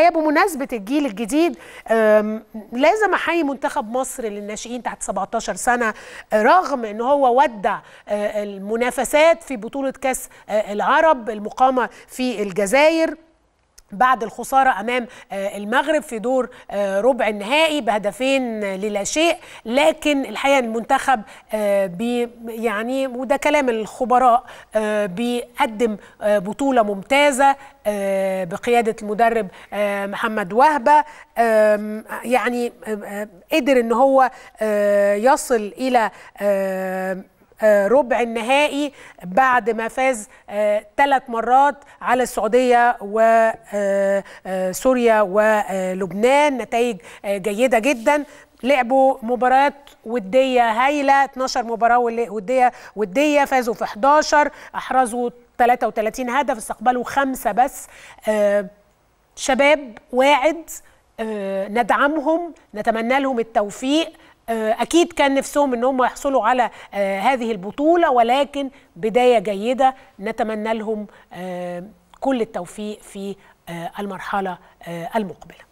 الحقيقه بمناسبه الجيل الجديد لازم احيي منتخب مصر للناشئين تحت 17 سنه رغم ان هو ودع آه، المنافسات في بطوله كاس آه، العرب المقامه في الجزائر بعد الخسارة أمام آه، المغرب في دور آه، ربع النهائي بهدفين آه، للا شيء لكن الحقيقة المنتخب يعني وده كلام الخبراء بيقدم بطولة ممتازة بقيادة المدرب محمد وهبة يعني قدر ان هو يصل إلى آه، ربع النهائي بعد ما فاز آه، ثلاث مرات على السعوديه وسوريا آه، ولبنان نتائج جيده جدا لعبوا مباريات وديه هايله 12 مباراه وديه وديه فازوا في 11 احرزوا 33 هدف استقبلوا خمسه بس شباب واعد ندعمهم نتمنى لهم التوفيق آه، اكيد كان نفسهم ان هم يحصلوا على آه، هذه البطوله ولكن بدايه جيده نتمنى لهم آه، كل التوفيق في المرحله المقبله